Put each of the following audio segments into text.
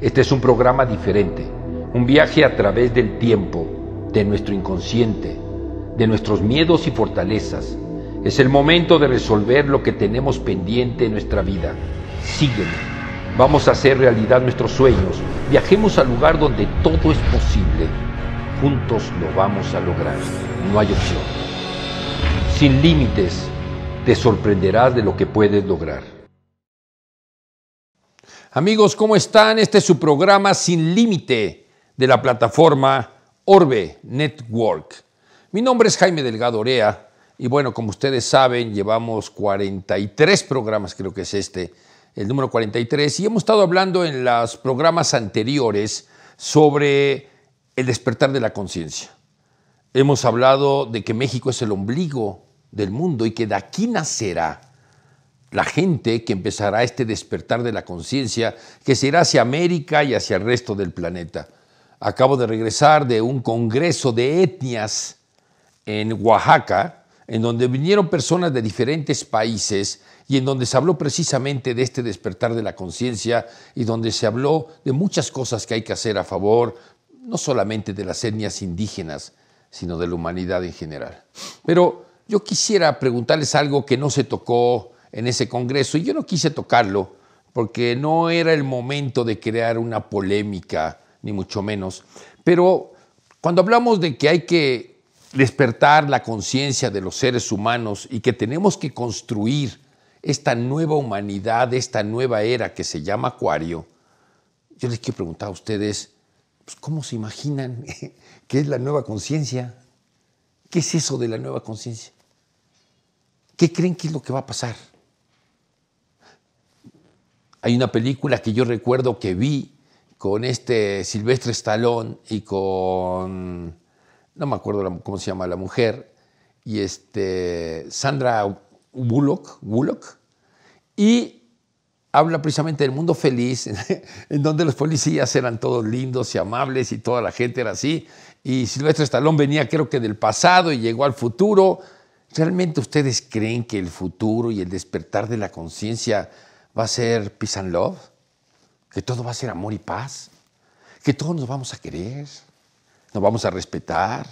Este es un programa diferente, un viaje a través del tiempo, de nuestro inconsciente, de nuestros miedos y fortalezas. Es el momento de resolver lo que tenemos pendiente en nuestra vida. Sígueme. Vamos a hacer realidad nuestros sueños. Viajemos al lugar donde todo es posible. Juntos lo vamos a lograr. No hay opción. Sin límites, te sorprenderás de lo que puedes lograr. Amigos, ¿cómo están? Este es su programa Sin Límite de la plataforma Orbe Network. Mi nombre es Jaime Delgado Orea y bueno, como ustedes saben, llevamos 43 programas, creo que es este, el número 43, y hemos estado hablando en los programas anteriores sobre el despertar de la conciencia. Hemos hablado de que México es el ombligo del mundo y que de aquí nacerá la gente que empezará este despertar de la conciencia que se irá hacia América y hacia el resto del planeta. Acabo de regresar de un congreso de etnias en Oaxaca, en donde vinieron personas de diferentes países y en donde se habló precisamente de este despertar de la conciencia y donde se habló de muchas cosas que hay que hacer a favor, no solamente de las etnias indígenas, sino de la humanidad en general. Pero yo quisiera preguntarles algo que no se tocó en ese Congreso y yo no quise tocarlo porque no era el momento de crear una polémica, ni mucho menos. Pero cuando hablamos de que hay que despertar la conciencia de los seres humanos y que tenemos que construir esta nueva humanidad, esta nueva era que se llama Acuario, yo les quiero preguntar a ustedes, pues, ¿cómo se imaginan qué es la nueva conciencia? ¿Qué es eso de la nueva conciencia? ¿Qué creen que es lo que va a pasar? Hay una película que yo recuerdo que vi con este Silvestre Stallone y con, no me acuerdo cómo se llama la mujer, y este, Sandra Bullock, Bullock, y habla precisamente del mundo feliz, en donde los policías eran todos lindos y amables y toda la gente era así, y Silvestre Stallone venía creo que del pasado y llegó al futuro. ¿Realmente ustedes creen que el futuro y el despertar de la conciencia va a ser peace and love, que todo va a ser amor y paz, que todos nos vamos a querer, nos vamos a respetar,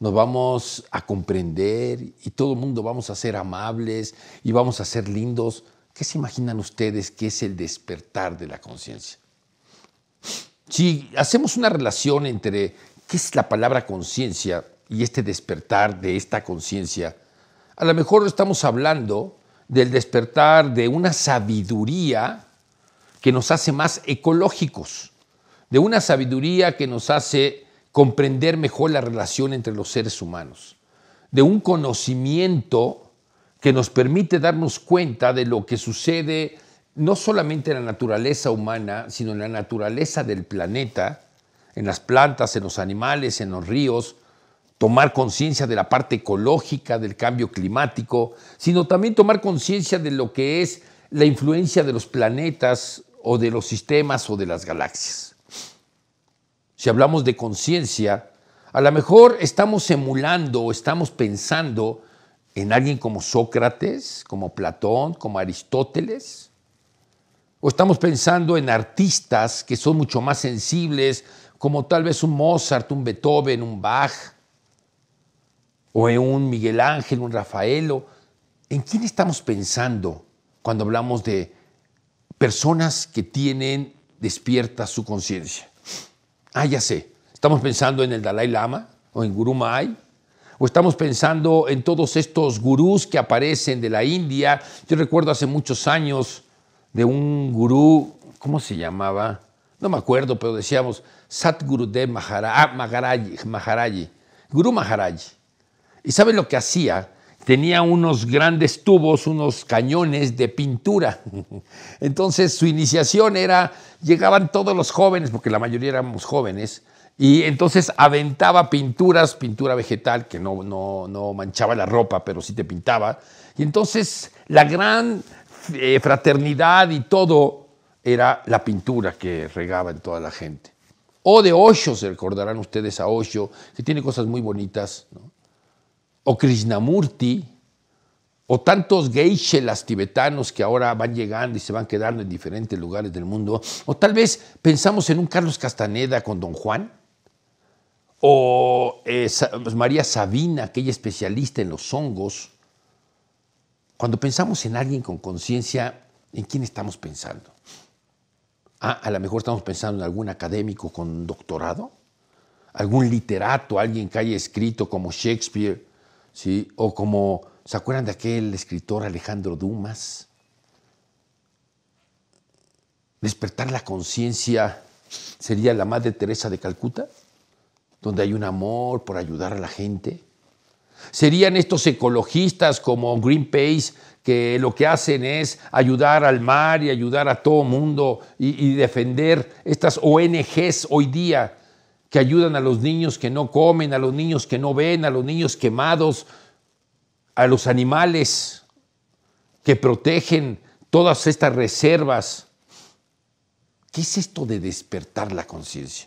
nos vamos a comprender y todo el mundo vamos a ser amables y vamos a ser lindos. ¿Qué se imaginan ustedes que es el despertar de la conciencia? Si hacemos una relación entre qué es la palabra conciencia y este despertar de esta conciencia, a lo mejor estamos hablando del despertar de una sabiduría que nos hace más ecológicos, de una sabiduría que nos hace comprender mejor la relación entre los seres humanos, de un conocimiento que nos permite darnos cuenta de lo que sucede no solamente en la naturaleza humana, sino en la naturaleza del planeta, en las plantas, en los animales, en los ríos, tomar conciencia de la parte ecológica, del cambio climático, sino también tomar conciencia de lo que es la influencia de los planetas o de los sistemas o de las galaxias. Si hablamos de conciencia, a lo mejor estamos emulando o estamos pensando en alguien como Sócrates, como Platón, como Aristóteles, o estamos pensando en artistas que son mucho más sensibles, como tal vez un Mozart, un Beethoven, un Bach, o en un Miguel Ángel, un Rafaelo. ¿En quién estamos pensando cuando hablamos de personas que tienen despierta su conciencia? Ah, ya sé. Estamos pensando en el Dalai Lama o en Guru Mahay? O estamos pensando en todos estos gurús que aparecen de la India. Yo recuerdo hace muchos años de un gurú, ¿cómo se llamaba? No me acuerdo, pero decíamos Satgurudev ah, Maharaj, Maharaj, Guru Maharaj. ¿Y saben lo que hacía? Tenía unos grandes tubos, unos cañones de pintura. Entonces su iniciación era, llegaban todos los jóvenes, porque la mayoría éramos jóvenes, y entonces aventaba pinturas, pintura vegetal, que no, no, manchaba la ropa, pero sí te pintaba. Y entonces la gran eh, fraternidad y todo era la pintura que regaba en toda la gente. O de Osho, se recordarán ustedes a Osho, que tiene cosas muy bonitas. ¿no? o Krishnamurti, o tantos geishelas tibetanos que ahora van llegando y se van quedando en diferentes lugares del mundo, o tal vez pensamos en un Carlos Castaneda con Don Juan, o eh, pues, María Sabina, aquella especialista en los hongos. Cuando pensamos en alguien con conciencia, ¿en quién estamos pensando? Ah, a lo mejor estamos pensando en algún académico con doctorado, algún literato, alguien que haya escrito como Shakespeare ¿sí? O como, ¿se acuerdan de aquel escritor Alejandro Dumas? Despertar la conciencia sería la Madre Teresa de Calcuta, donde hay un amor por ayudar a la gente. Serían estos ecologistas como Greenpeace que lo que hacen es ayudar al mar y ayudar a todo mundo y, y defender estas ONGs hoy día que ayudan a los niños que no comen, a los niños que no ven, a los niños quemados, a los animales que protegen todas estas reservas. ¿Qué es esto de despertar la conciencia?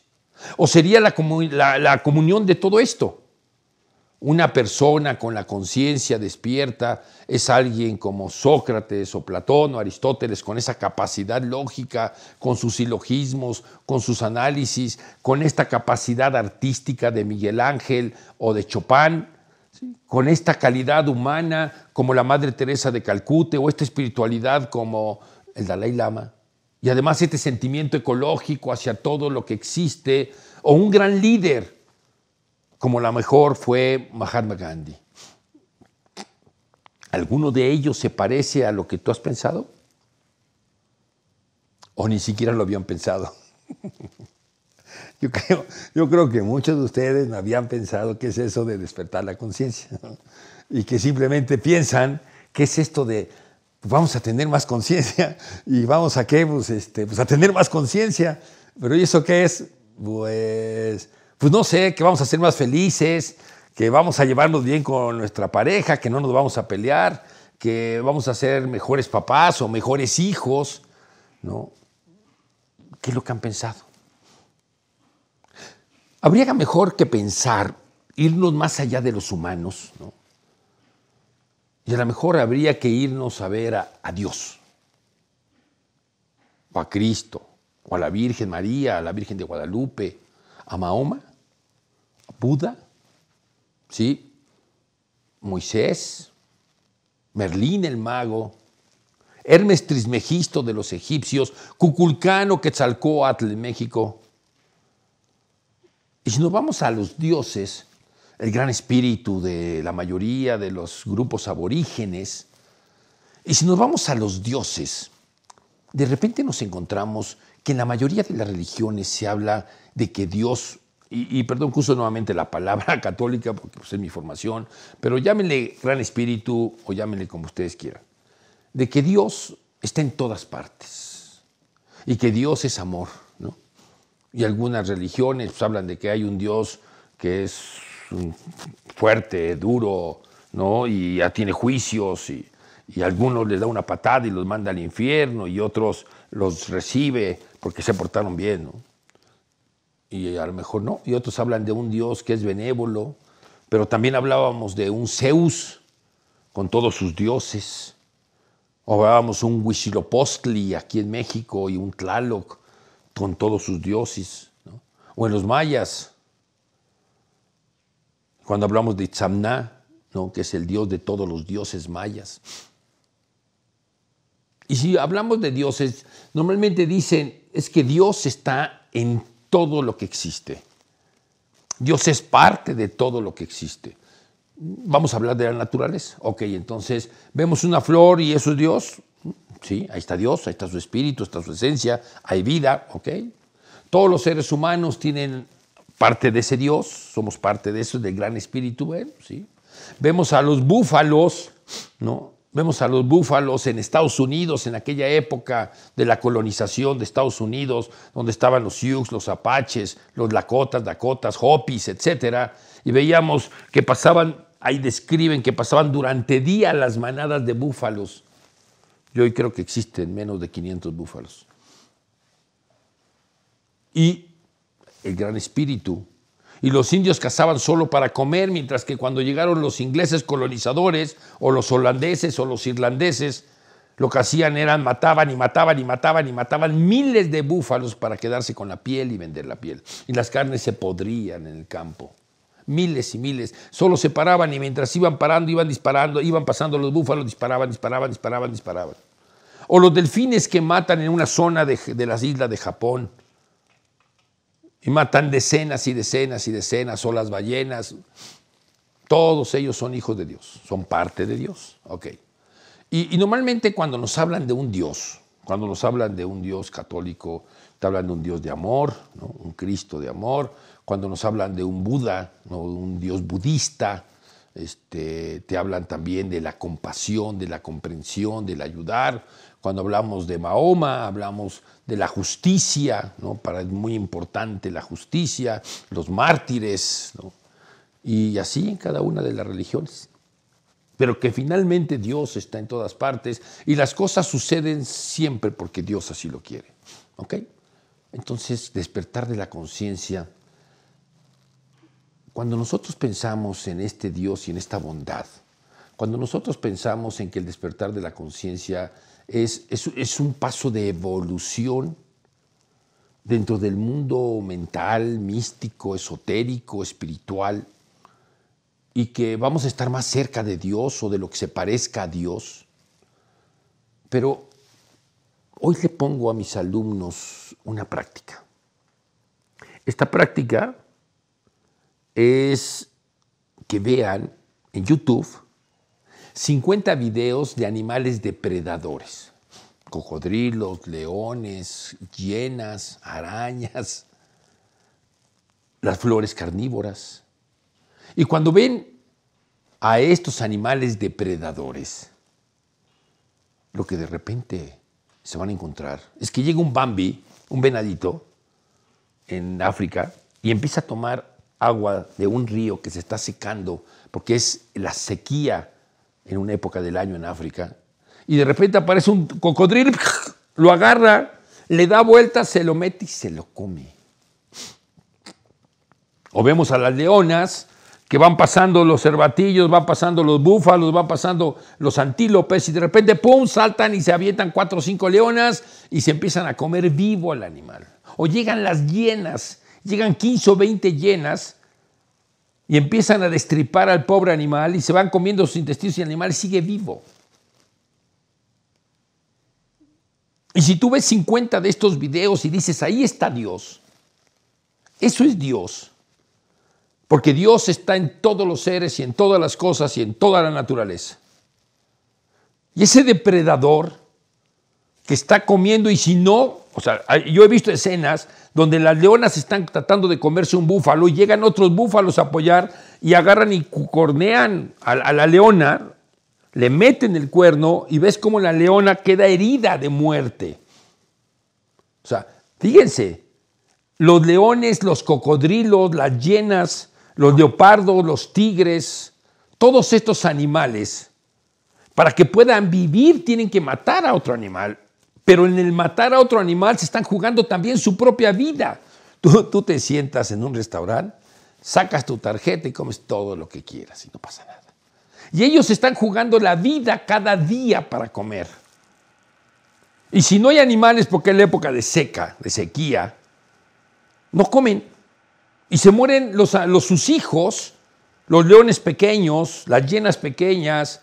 ¿O sería la, la comunión de todo esto? Una persona con la conciencia despierta es alguien como Sócrates o Platón o Aristóteles, con esa capacidad lógica, con sus silogismos, con sus análisis, con esta capacidad artística de Miguel Ángel o de Chopin, con esta calidad humana como la Madre Teresa de Calcute o esta espiritualidad como el Dalai Lama. Y además este sentimiento ecológico hacia todo lo que existe o un gran líder como la mejor fue Mahatma Gandhi. ¿Alguno de ellos se parece a lo que tú has pensado? ¿O ni siquiera lo habían pensado? Yo creo, yo creo que muchos de ustedes no habían pensado qué es eso de despertar la conciencia y que simplemente piensan qué es esto de vamos a tener más conciencia y vamos a qué, pues, este, pues a tener más conciencia. Pero ¿y eso qué es? Pues pues no sé, que vamos a ser más felices, que vamos a llevarnos bien con nuestra pareja, que no nos vamos a pelear, que vamos a ser mejores papás o mejores hijos, ¿no? ¿Qué es lo que han pensado? Habría mejor que pensar, irnos más allá de los humanos, ¿no? Y a lo mejor habría que irnos a ver a, a Dios, o a Cristo, o a la Virgen María, a la Virgen de Guadalupe, a Mahoma, a Buda, ¿sí? Moisés, Merlín el mago, Hermes Trismegisto de los egipcios, Cuculcano Quetzalcóatl en México. Y si nos vamos a los dioses, el gran espíritu de la mayoría de los grupos aborígenes, y si nos vamos a los dioses, de repente nos encontramos que en la mayoría de las religiones se habla de que Dios, y, perdón que uso nuevamente la palabra católica porque pues, es mi formación, pero llámenle Gran Espíritu o llámenle como ustedes quieran, de que Dios está en todas partes y que Dios es amor. ¿no? Y algunas religiones pues, hablan de que hay un Dios que es fuerte, duro, ¿no? y ya tiene juicios y, y algunos les da una patada y los manda al infierno y otros los recibe porque se portaron bien, ¿no? Y a lo mejor no. Y otros hablan de un Dios que es benévolo, pero también hablábamos de un Zeus con todos sus dioses. O hablábamos un Huitzilopochtli aquí en México y un Tlaloc con todos sus dioses. ¿no? O en los mayas, cuando hablamos de Itzamná, ¿no? que es el dios de todos los dioses mayas. Y si hablamos de dioses, normalmente dicen es que Dios está en todo lo que existe. Dios es parte de todo lo que existe. Vamos a hablar de la naturaleza. Ok, entonces vemos una flor y eso es Dios. Sí, ahí está Dios, ahí está su espíritu, está su esencia, hay vida, ok. Todos los seres humanos tienen parte de ese Dios, somos parte de eso, del gran espíritu, sí. Vemos a los búfalos, ¿no? Vemos a los búfalos en Estados Unidos, en aquella época de la colonización de Estados Unidos, donde estaban los Sioux, los Apaches, los Lakotas, Dakotas, Hopis, etc. Y veíamos que pasaban, ahí describen que pasaban durante día las manadas de búfalos. Yo hoy creo que existen menos de 500 búfalos. Y el gran espíritu y los indios cazaban solo para comer, mientras que cuando llegaron los ingleses colonizadores o los holandeses o los irlandeses, lo que hacían era mataban y mataban y mataban y mataban miles de búfalos para quedarse con la piel y vender la piel. Y las carnes se podrían en el campo. Miles y miles. Solo se paraban y mientras iban parando, iban disparando, iban pasando los búfalos, disparaban, disparaban, disparaban, disparaban. O los delfines que matan en una zona de, de las islas de Japón y matan decenas y decenas y decenas, o las ballenas. Todos ellos son hijos de Dios, son parte de Dios. Okay. Y, normalmente cuando nos hablan de un Dios, cuando nos hablan de un Dios católico, te hablan de un Dios de amor, un Cristo de amor, cuando nos hablan de un Buda, ¿no? un Dios budista, este, te hablan también de la compasión, de la comprensión, del ayudar. Cuando hablamos de Mahoma, hablamos de la justicia, ¿no? Para es muy importante la justicia, los mártires, Y así en cada una de las religiones. Pero que finalmente Dios está en todas partes y las cosas suceden siempre porque Dios así lo quiere. ¿Ok? Entonces, despertar de la conciencia cuando nosotros pensamos en este Dios y en esta bondad, cuando nosotros pensamos en que el despertar de la conciencia es, es, es, un paso de evolución dentro del mundo mental, místico, esotérico, espiritual, y que vamos a estar más cerca de Dios o de lo que se parezca a Dios. Pero hoy le pongo a mis alumnos una práctica. Esta práctica es que vean en YouTube 50 videos de animales depredadores. Cocodrilos, leones, hienas, arañas, las flores carnívoras. Y cuando ven a estos animales depredadores, lo que de repente se van a encontrar es que llega un Bambi, un venadito, en África, y empieza a tomar agua de un río que se está secando, porque es la sequía en una época del año en África, y de repente aparece un cocodrilo, lo agarra, le da vuelta, se lo mete y se lo come. O vemos a las leonas que van pasando los cervatillos, van pasando los búfalos, van pasando los antílopes y de repente, ¡pum!, saltan y se avientan cuatro o cinco leonas y se empiezan a comer vivo al animal. O llegan las hienas llegan 15 o 20 llenas y empiezan a destripar al pobre animal y se van comiendo sus intestinos y el animal sigue vivo. Y si tú ves 50 de estos videos y dices, ahí está Dios, eso es Dios. Porque Dios está en todos los seres y en todas las cosas y en toda la naturaleza. Y ese depredador que está comiendo y si no, o sea, yo he visto escenas donde las leonas están tratando de comerse un búfalo y llegan otros búfalos a apoyar y agarran y cornean a, la leona, le meten el cuerno y ves cómo la leona queda herida de muerte. O sea, fíjense, los leones, los cocodrilos, las hienas, los leopardos, los tigres, todos estos animales, para que puedan vivir tienen que matar a otro animal pero en el matar a otro animal se están jugando también su propia vida. Tú, te sientas en un restaurante, sacas tu tarjeta y comes todo lo que quieras y no pasa nada. Y ellos están jugando la vida cada día para comer. Y si no hay animales, porque es la época de seca, de sequía, no comen. Y se mueren los, los, sus hijos, los leones pequeños, las llenas pequeñas,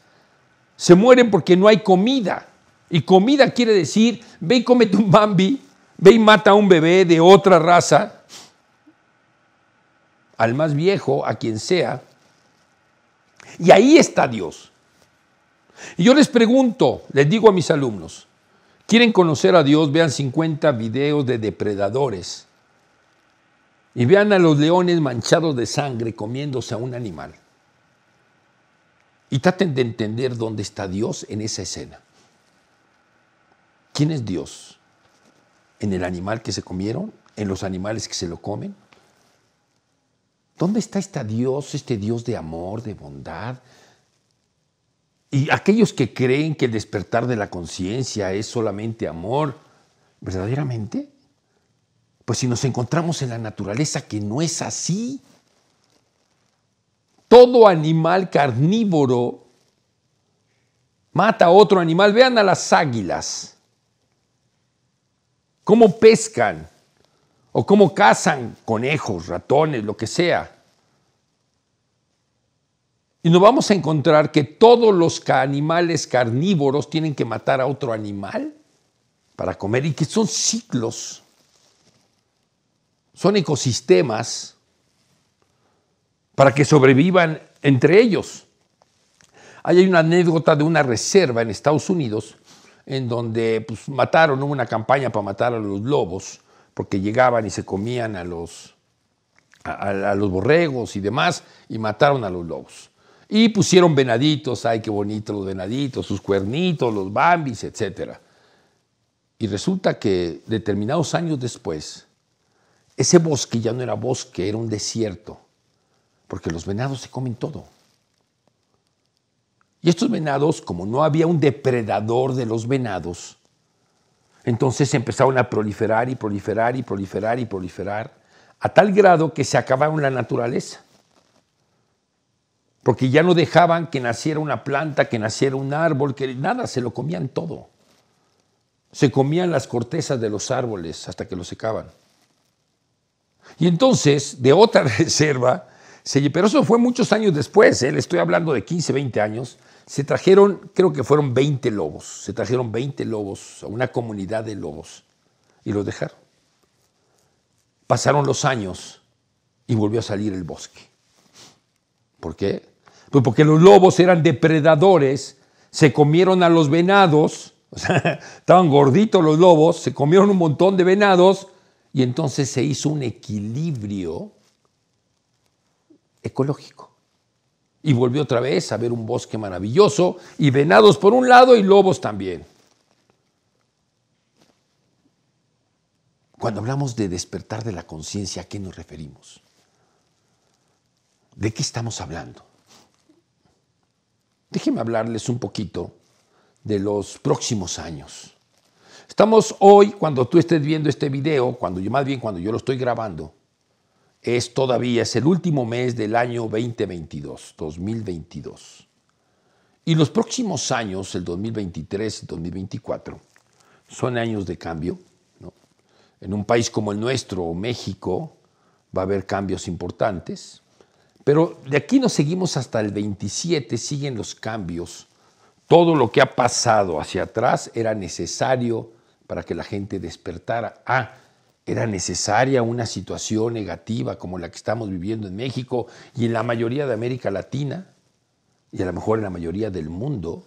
se mueren porque no hay comida. Y comida quiere decir, ve y cómete un bambi, ve y mata a un bebé de otra raza, al más viejo, a quien sea. Y ahí está Dios. Y yo les pregunto, les digo a mis alumnos, ¿quieren conocer a Dios? Vean 50 videos de depredadores y vean a los leones manchados de sangre comiéndose a un animal. Y traten de entender dónde está Dios en esa escena. ¿Quién es Dios? ¿En el animal que se comieron? ¿En los animales que se lo comen? ¿Dónde está este Dios, este Dios de amor, de bondad? Y aquellos que creen que el despertar de la conciencia es solamente amor, ¿verdaderamente? Pues si nos encontramos en la naturaleza que no es así, todo animal carnívoro mata a otro animal. Vean a las águilas cómo pescan o cómo cazan conejos, ratones, lo que sea. Y nos vamos a encontrar que todos los animales carnívoros tienen que matar a otro animal para comer y que son ciclos, son ecosistemas para que sobrevivan entre ellos. hay una anécdota de una reserva en Estados Unidos en donde pues, mataron, hubo una campaña para matar a los lobos, porque llegaban y se comían a los, a, a los borregos y demás, y mataron a los lobos. Y pusieron venaditos, ay, qué bonitos los venaditos, sus cuernitos, los bambis, etc. Y resulta que determinados años después, ese bosque ya no era bosque, era un desierto, porque los venados se comen todo. Y estos venados, como no había un depredador de los venados, entonces empezaron a proliferar y proliferar y proliferar y proliferar, a tal grado que se acabaron la naturaleza. Porque ya no dejaban que naciera una planta, que naciera un árbol, que nada, se lo comían todo. Se comían las cortezas de los árboles hasta que lo secaban. Y entonces, de otra reserva, pero eso fue muchos años después, ¿eh? le estoy hablando de 15, 20 años, se trajeron, creo que fueron 20 lobos, se trajeron 20 lobos a una comunidad de lobos y los dejaron. Pasaron los años y volvió a salir el bosque. ¿Por qué? Pues porque los lobos eran depredadores, se comieron a los venados, estaban gorditos los lobos, se comieron un montón de venados y entonces se hizo un equilibrio ecológico. Y volvió otra vez a ver un bosque maravilloso y venados por un lado y lobos también. Cuando hablamos de despertar de la conciencia, ¿a qué nos referimos? ¿De qué estamos hablando? Déjenme hablarles un poquito de los próximos años. Estamos hoy, cuando tú estés viendo este video, cuando yo más bien cuando yo lo estoy grabando, es todavía, es el último mes del año 2022, 2022. Y los próximos años, el 2023 y 2024, son años de cambio. ¿no? En un país como el nuestro, México, va a haber cambios importantes, pero de aquí nos seguimos hasta el 27, siguen los cambios. Todo lo que ha pasado hacia atrás era necesario para que la gente despertara. a ah, era necesaria una situación negativa como la que estamos viviendo en México y en la mayoría de América Latina y a lo mejor en la mayoría del mundo.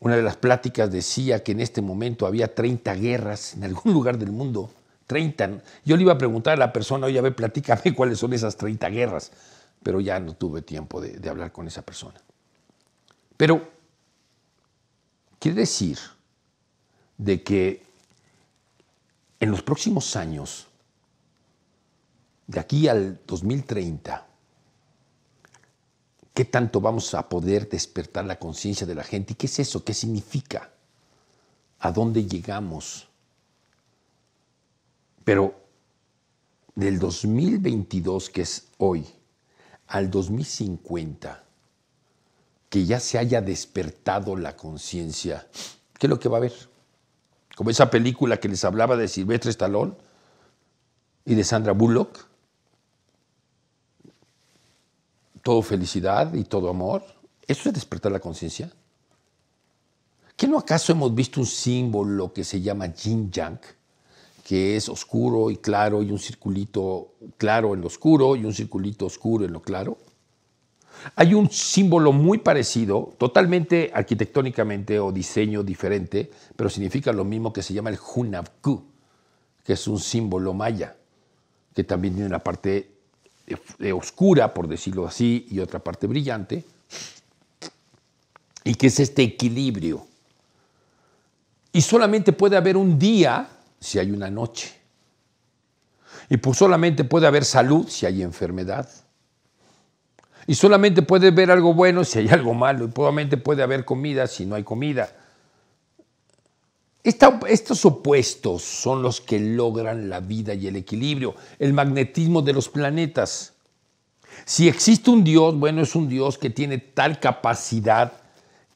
Una de las pláticas decía que en este momento había 30 guerras en algún lugar del mundo. 30. Yo le iba a preguntar a la persona, oye, a ver, platícame cuáles son esas 30 guerras, pero ya no tuve tiempo de, de hablar con esa persona. Pero, quiere decir de que en los próximos años, de aquí al 2030, ¿qué tanto vamos a poder despertar la conciencia de la gente? ¿Y qué es eso? ¿Qué significa? ¿A dónde llegamos? Pero del 2022, que es hoy, al 2050, que ya se haya despertado la conciencia, ¿qué es lo que va a haber? como esa película que les hablaba de Silvestre Stallone y de Sandra Bullock. Todo felicidad y todo amor. ¿Eso es despertar la conciencia? ¿Qué no acaso hemos visto un símbolo que se llama yin yang, que es oscuro y claro y un circulito claro en lo oscuro y un circulito oscuro en lo claro? Hay un símbolo muy parecido, totalmente arquitectónicamente o diseño diferente, pero significa lo mismo que se llama el Hunavku, que es un símbolo maya, que también tiene una parte oscura, por decirlo así, y otra parte brillante, y que es este equilibrio. Y solamente puede haber un día si hay una noche. Y pues solamente puede haber salud si hay enfermedad y solamente puede ver algo bueno si hay algo malo. Y probablemente puede haber comida si no hay comida. estos opuestos son los que logran la vida y el equilibrio, el magnetismo de los planetas. Si existe un Dios, bueno, es un Dios que tiene tal capacidad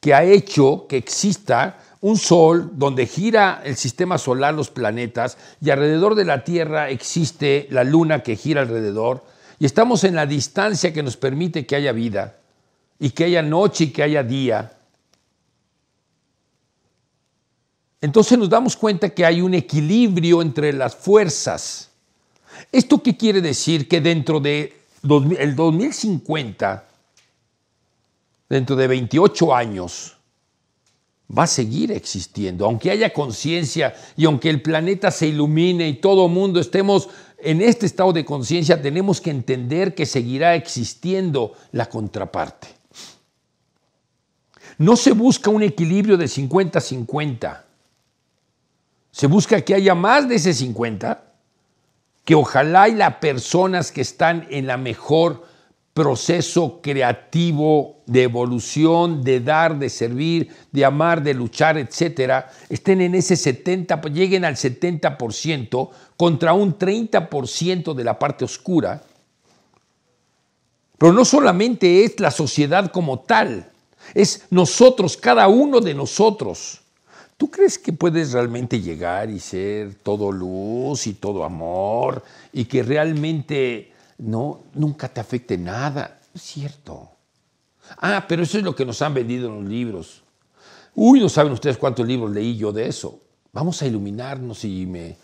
que ha hecho que exista un Sol donde gira el sistema solar, los planetas, y alrededor de la Tierra existe la Luna que gira alrededor y estamos en la distancia que nos permite que haya vida y que haya noche y que haya día. Entonces nos damos cuenta que hay un equilibrio entre las fuerzas. ¿Esto qué quiere decir? Que dentro de 2050, dentro de 28 años, va a seguir existiendo. Aunque haya conciencia y aunque el planeta se ilumine y todo el mundo estemos en este estado de conciencia tenemos que entender que seguirá existiendo la contraparte. No se busca un equilibrio de 50-50. Se busca que haya más de ese 50, que ojalá y las personas que están en la mejor proceso creativo de evolución, de dar, de servir, de amar, de luchar, etcétera, estén en ese 70, lleguen al 70% contra un 30% de la parte oscura. Pero no solamente es la sociedad como tal, es nosotros, cada uno de nosotros. ¿Tú crees que puedes realmente llegar y ser todo luz y todo amor y que realmente no, nunca te afecte nada. cierto. Ah, pero eso es lo que nos han vendido en los libros. Uy, no saben ustedes cuántos libros leí yo de eso. Vamos a iluminarnos y me...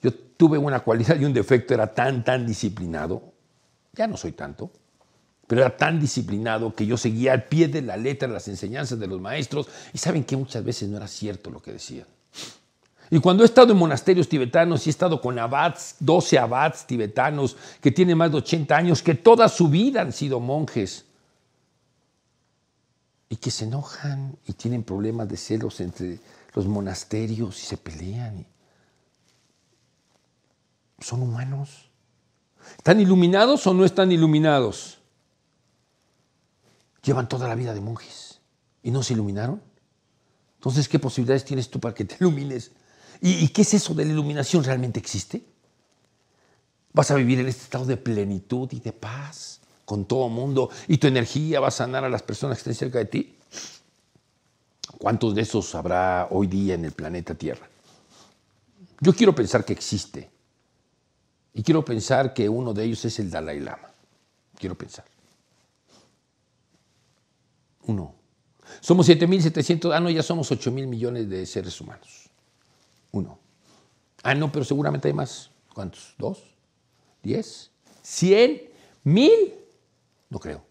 Yo tuve una cualidad y un defecto, era tan, tan disciplinado. Ya no soy tanto, pero era tan disciplinado que yo seguía al pie de la letra las enseñanzas de los maestros y saben que muchas veces no era cierto lo que decían. Y cuando he estado en monasterios tibetanos y he estado con abads, 12 abads tibetanos que tienen más de 80 años, que toda su vida han sido monjes y que se enojan y tienen problemas de celos entre los monasterios y se pelean. Son humanos. ¿Están iluminados o no están iluminados? Llevan toda la vida de monjes y no se iluminaron. Entonces, ¿qué posibilidades tienes tú para que te ilumines? ¿Y, qué es eso de la iluminación? ¿Realmente existe? Vas a vivir en este estado de plenitud y de paz con todo mundo y tu energía va a sanar a las personas que estén cerca de ti. ¿Cuántos de esos habrá hoy día en el planeta Tierra? Yo quiero pensar que existe y quiero pensar que uno de ellos es el Dalai Lama. Quiero pensar. Uno. Somos 7.700, ah no, ya somos 8.000 millones de seres humanos. Uno. Ah, no, pero seguramente hay más. ¿Cuántos? ¿Dos? ¿Diez? ¿Cien? ¿Mil? No creo.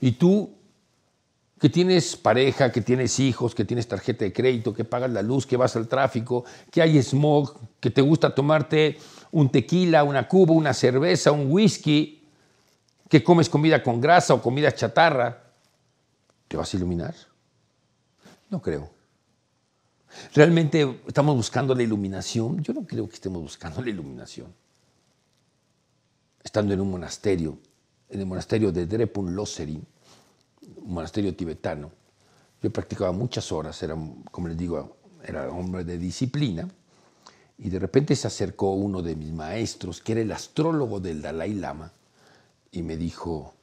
Y tú, que tienes pareja, que tienes hijos, que tienes tarjeta de crédito, que pagas la luz, que vas al tráfico, que hay smog, que te gusta tomarte un tequila, una cuba, una cerveza, un whisky, que comes comida con grasa o comida chatarra, ¿te vas a iluminar? No creo. ¿Realmente estamos buscando la iluminación? Yo no creo que estemos buscando la iluminación. Estando en un monasterio, en el monasterio de Drepun Loseri, un monasterio tibetano, yo practicaba muchas horas, era, como les digo, era hombre de disciplina, y de repente se acercó uno de mis maestros, que era el astrólogo del Dalai Lama, y me dijo,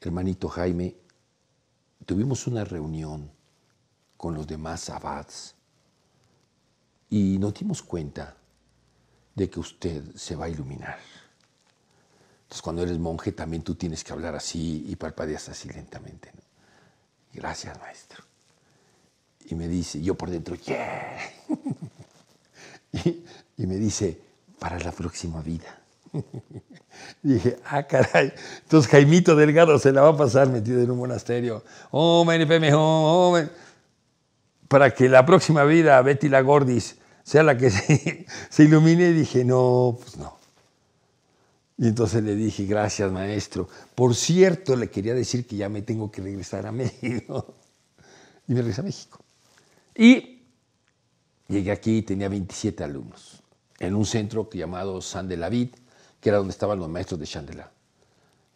hermanito Jaime, tuvimos una reunión con los demás abads, y nos dimos cuenta de que usted se va a iluminar. Entonces cuando eres monje también tú tienes que hablar así y parpadeas así lentamente. Gracias, maestro. Y me dice, yo por dentro, yeah. y, me dice, para la próxima vida. dije, ah, caray. Entonces Jaimito Delgado se la va a pasar metido en un monasterio. hombre, me hombre para que la próxima vida Betty Lagordis sea la que se, se ilumine, dije, no, pues no. Y entonces le dije, gracias maestro. Por cierto, le quería decir que ya me tengo que regresar a México. Y me regresé a México. Y llegué aquí y tenía 27 alumnos, en un centro llamado San de Vid, que era donde estaban los maestros de Chandela.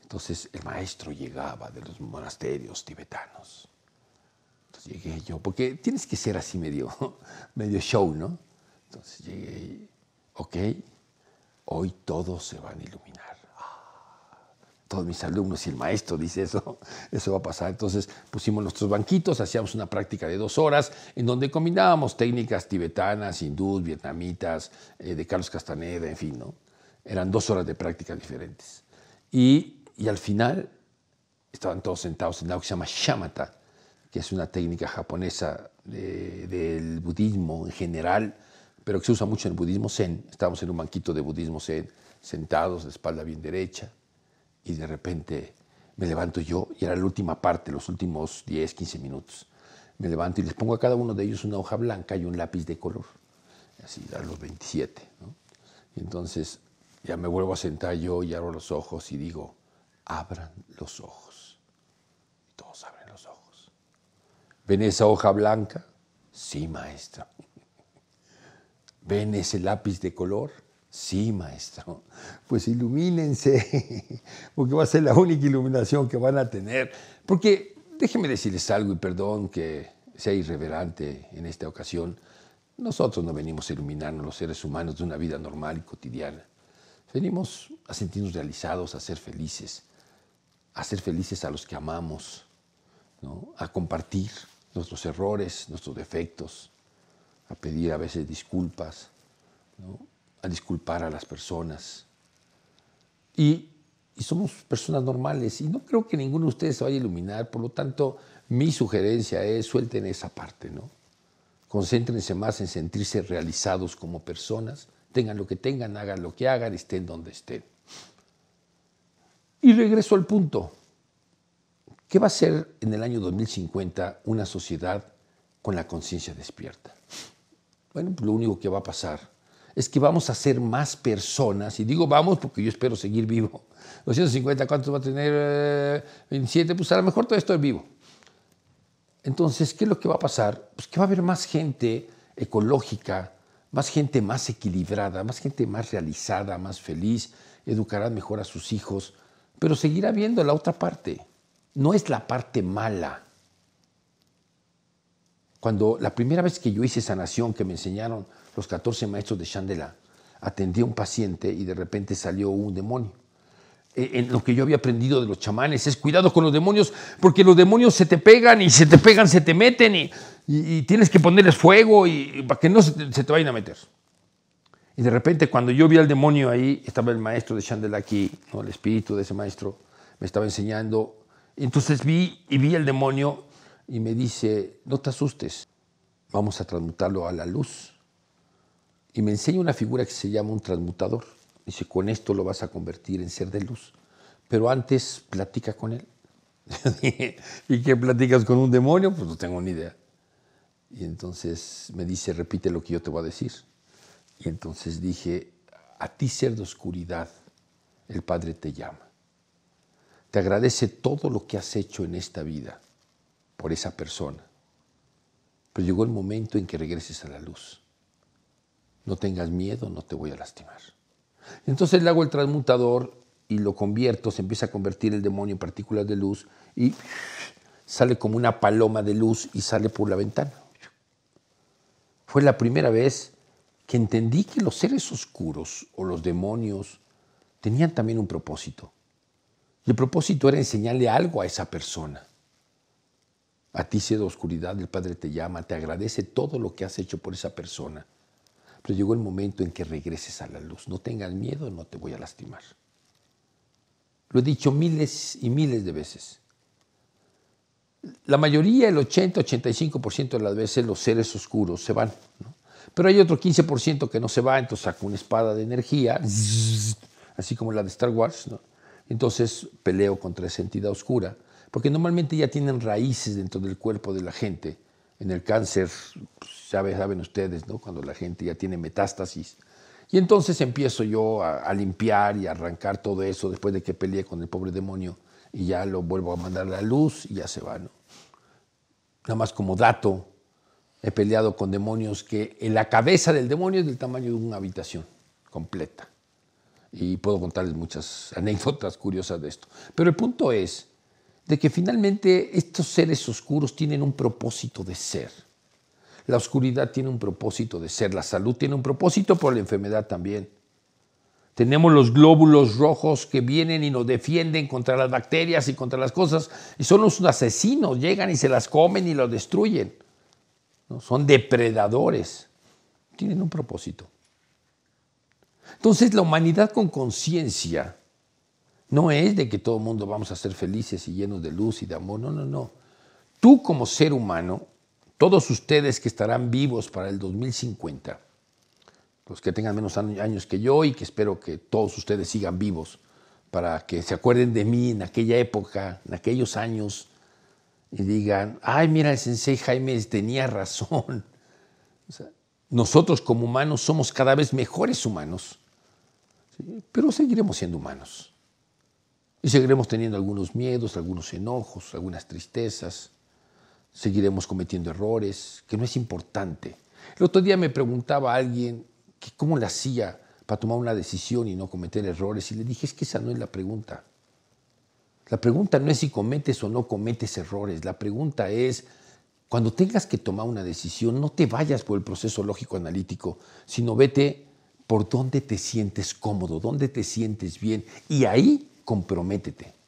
Entonces el maestro llegaba de los monasterios tibetanos entonces llegué yo, porque tienes que ser así medio, medio show, ¿no? Entonces llegué y, ok, hoy todos se van a iluminar. Ah, todos mis alumnos y el maestro dice eso, eso va a pasar. Entonces pusimos nuestros banquitos, hacíamos una práctica de dos horas en donde combinábamos técnicas tibetanas, hindús, vietnamitas, eh, de Carlos Castaneda, en fin, ¿no? Eran dos horas de prácticas diferentes. Y, y al final estaban todos sentados en algo que se llama shamata, que es una técnica japonesa del budismo en general, pero que se usa mucho en el budismo zen. Estamos en un banquito de budismo zen, sentados, de espalda bien derecha, y de repente me levanto yo, y era la última parte, los últimos 10, 15 minutos. Me levanto y les pongo a cada uno de ellos una hoja blanca y un lápiz de color, así a los 27. Y entonces ya me vuelvo a sentar yo y abro los ojos y digo, abran los ojos. ¿Ven esa hoja blanca? Sí, maestro. ¿Ven ese lápiz de color? Sí, maestro. Pues ilumínense, porque va a ser la única iluminación que van a tener. Porque déjenme decirles algo y perdón que sea irreverente en esta ocasión. Nosotros no venimos a iluminarnos los seres humanos de una vida normal y cotidiana. Venimos a sentirnos realizados, a ser felices, a ser felices a los que amamos, a compartir, nuestros errores, nuestros defectos, a pedir a veces disculpas, a disculpar a las personas. Y, y, somos personas normales y no creo que ninguno de ustedes se vaya a iluminar, por lo tanto mi sugerencia es suelten esa parte, ¿no? Concéntrense más en sentirse realizados como personas, tengan lo que tengan, hagan lo que hagan, estén donde estén. Y regreso al punto. ¿Qué va a ser en el año 2050 una sociedad con la conciencia despierta? Bueno, pues lo único que va a pasar es que vamos a ser más personas, y digo vamos porque yo espero seguir vivo. 250, ¿cuántos va a tener? 27, eh, pues a lo mejor todo esto es vivo. Entonces, ¿qué es lo que va a pasar? Pues que va a haber más gente ecológica, más gente más equilibrada, más gente más realizada, más feliz, educarán mejor a sus hijos, pero seguirá viendo la otra parte no es la parte mala. Cuando la primera vez que yo hice sanación, que me enseñaron los 14 maestros de Chandela, atendí a un paciente y de repente salió un demonio. Eh, en lo que yo había aprendido de los chamanes es cuidado con los demonios, porque los demonios se te pegan y se te pegan, se te meten y, tienes que ponerles fuego y, para que no se te, vayan a meter. Y de repente cuando yo vi al demonio ahí, estaba el maestro de Chandela aquí, el espíritu de ese maestro, me estaba enseñando entonces vi y vi el demonio y me dice, no te asustes, vamos a transmutarlo a la luz. Y me enseña una figura que se llama un transmutador. Dice, con esto lo vas a convertir en ser de luz. Pero antes platica con él. ¿Y qué platicas con un demonio? Pues no tengo ni idea. Y entonces me dice, repite lo que yo te voy a decir. Y entonces dije, a ti ser de oscuridad, el Padre te llama te agradece todo lo que has hecho en esta vida por esa persona. Pero llegó el momento en que regreses a la luz. No tengas miedo, no te voy a lastimar. Entonces le hago el transmutador y lo convierto, se empieza a convertir el demonio en partículas de luz y sale como una paloma de luz y sale por la ventana. Fue la primera vez que entendí que los seres oscuros o los demonios tenían también un propósito y el propósito era enseñarle algo a esa persona. A ti, de oscuridad, el Padre te llama, te agradece todo lo que has hecho por esa persona. Pero llegó el momento en que regreses a la luz. No tengas miedo, no te voy a lastimar. Lo he dicho miles y miles de veces. La mayoría, el 80-85% de las veces, los seres oscuros se van. ¿no? Pero hay otro 15% que no se va, entonces saco una espada de energía, así como la de Star Wars, ¿no? Entonces peleo contra esa entidad oscura, porque normalmente ya tienen raíces dentro del cuerpo de la gente. En el cáncer, saben, pues, saben ustedes, cuando la gente ya tiene metástasis. Y entonces empiezo yo a, limpiar y a arrancar todo eso después de que peleé con el pobre demonio y ya lo vuelvo a mandar a la luz y ya se va. Nada más como dato, he peleado con demonios que en la cabeza del demonio es del tamaño de una habitación completa y puedo contarles muchas anécdotas curiosas de esto. Pero el punto es de que finalmente estos seres oscuros tienen un propósito de ser. La oscuridad tiene un propósito de ser, la salud tiene un propósito, por la enfermedad también. Tenemos los glóbulos rojos que vienen y nos defienden contra las bacterias y contra las cosas, y son los asesinos, llegan y se las comen y los destruyen. Son depredadores, tienen un propósito. Entonces la humanidad con conciencia no es de que todo el mundo vamos a ser felices y llenos de luz y de amor, no, no, no. Tú como ser humano, todos ustedes que estarán vivos para el 2050, los que tengan menos años que yo y que espero que todos ustedes sigan vivos para que se acuerden de mí en aquella época, en aquellos años, y digan, ay, mira, el sensei Jaime tenía razón. O nosotros como humanos somos cada vez mejores humanos, pero seguiremos siendo humanos. Y seguiremos teniendo algunos miedos, algunos enojos, algunas tristezas. Seguiremos cometiendo errores, que no es importante. El otro día me preguntaba a alguien que cómo le hacía para tomar una decisión y no cometer errores. Y le dije, es que esa no es la pregunta. La pregunta no es si cometes o no cometes errores. La pregunta es, cuando tengas que tomar una decisión, no te vayas por el proceso lógico-analítico, sino vete por donde te sientes cómodo, donde te sientes bien y ahí comprométete.